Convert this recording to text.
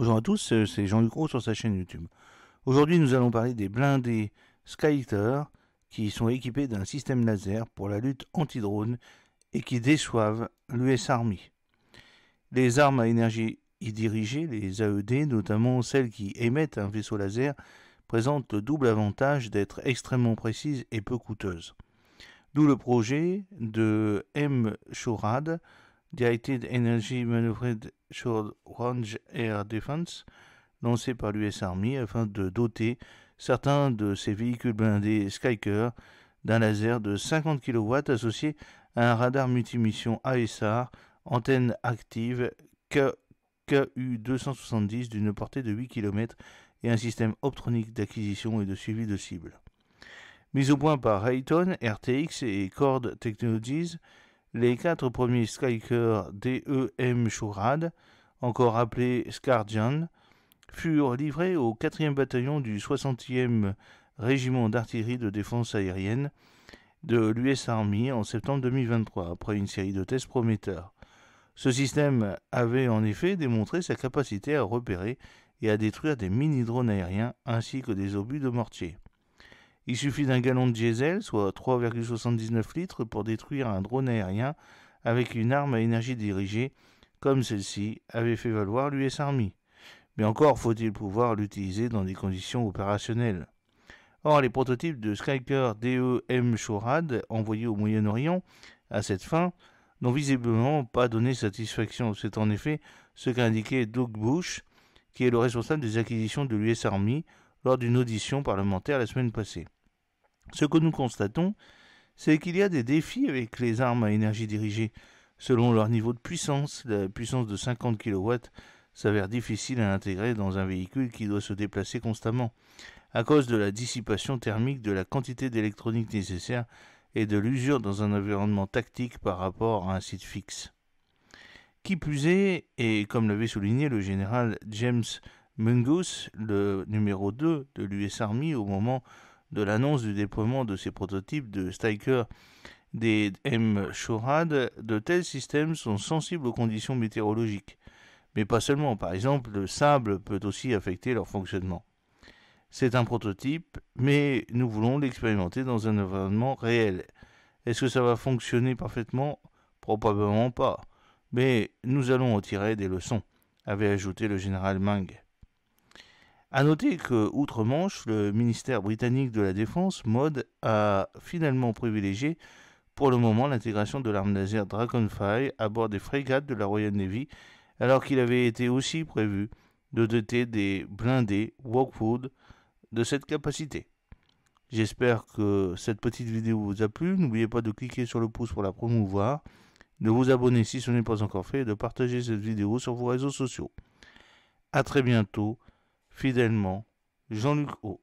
Bonjour à tous, euh, c'est Jean Roux sur sa chaîne YouTube. Aujourd'hui, nous allons parler des blindés Skyter qui sont équipés d'un système laser pour la lutte anti-drone et qui déçoivent l'US Army. Les armes à énergie y dirigées, les AED, notamment celles qui émettent un vaisseau laser, présentent le double avantage d'être extrêmement précises et peu coûteuses. D'où le projet de M. Chourad, Directed Energy Maneuvered Short Range Air Defense, lancé par l'US Army afin de doter certains de ses véhicules blindés Skyker d'un laser de 50 kW associé à un radar multimission ASR, antenne active KU-270 d'une portée de 8 km et un système optronique d'acquisition et de suivi de cibles. Mise au point par Raytheon, RTX et Cord Technologies, les quatre premiers Skyker DEM Shurad, encore appelés Scardian, furent livrés au 4e bataillon du 60e régiment d'artillerie de défense aérienne de l'US Army en septembre 2023, après une série de tests prometteurs. Ce système avait en effet démontré sa capacité à repérer et à détruire des mini-drones aériens ainsi que des obus de mortier. Il suffit d'un gallon de diesel, soit 3,79 litres, pour détruire un drone aérien avec une arme à énergie dirigée, comme celle-ci avait fait valoir l'US Army. Mais encore faut-il pouvoir l'utiliser dans des conditions opérationnelles. Or, les prototypes de Skyker DEM Shorad envoyés au Moyen-Orient à cette fin n'ont visiblement pas donné satisfaction. C'est en effet ce qu'a indiqué Doug Bush, qui est le responsable des acquisitions de l'US Army, lors d'une audition parlementaire la semaine passée. Ce que nous constatons, c'est qu'il y a des défis avec les armes à énergie dirigée. Selon leur niveau de puissance, la puissance de 50 kW s'avère difficile à intégrer dans un véhicule qui doit se déplacer constamment, à cause de la dissipation thermique de la quantité d'électronique nécessaire et de l'usure dans un environnement tactique par rapport à un site fixe. Qui plus est, et comme l'avait souligné le général James Mungus, le numéro 2 de l'US Army au moment où de l'annonce du déploiement de ces prototypes de Stryker des M. Shorad, de tels systèmes sont sensibles aux conditions météorologiques. Mais pas seulement, par exemple, le sable peut aussi affecter leur fonctionnement. C'est un prototype, mais nous voulons l'expérimenter dans un environnement réel. Est-ce que ça va fonctionner parfaitement Probablement pas. Mais nous allons en tirer des leçons, avait ajouté le général Meng. A noter que, outre-Manche, le ministère britannique de la Défense, MOD, a finalement privilégié pour le moment l'intégration de l'arme laser Dragonfly à bord des frégates de la Royal Navy, alors qu'il avait été aussi prévu de doter des blindés Walkwood de cette capacité. J'espère que cette petite vidéo vous a plu. N'oubliez pas de cliquer sur le pouce pour la promouvoir, de vous abonner si ce n'est pas encore fait et de partager cette vidéo sur vos réseaux sociaux. A très bientôt Fidèlement, Jean-Luc O.